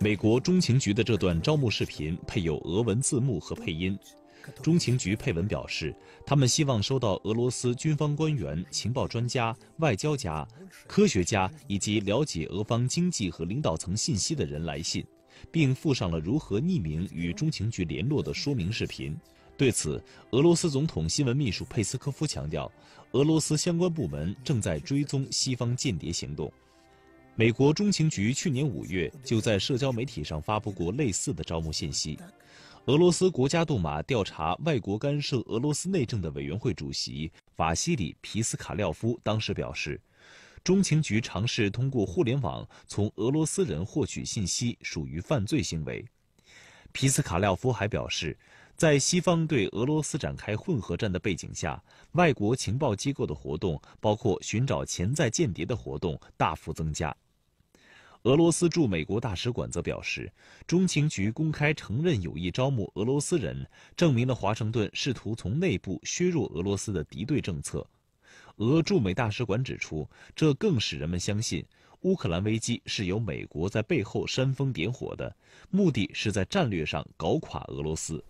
美国中情局的这段招募视频配有俄文字幕和配音。中情局配文表示，他们希望收到俄罗斯军方官员、情报专家、外交家、科学家以及了解俄方经济和领导层信息的人来信，并附上了如何匿名与中情局联络的说明视频。对此，俄罗斯总统新闻秘书佩斯科夫强调，俄罗斯相关部门正在追踪西方间谍行动。美国中情局去年五月就在社交媒体上发布过类似的招募信息。俄罗斯国家杜马调查外国干涉俄罗斯内政的委员会主席瓦西里·皮斯卡廖夫当时表示，中情局尝试通过互联网从俄罗斯人获取信息属于犯罪行为。皮斯卡廖夫还表示，在西方对俄罗斯展开混合战的背景下，外国情报机构的活动，包括寻找潜在间谍的活动，大幅增加。俄罗斯驻美国大使馆则表示，中情局公开承认有意招募俄罗斯人，证明了华盛顿试图从内部削弱俄罗斯的敌对政策。俄驻美大使馆指出，这更使人们相信，乌克兰危机是由美国在背后煽风点火的，目的是在战略上搞垮俄罗斯。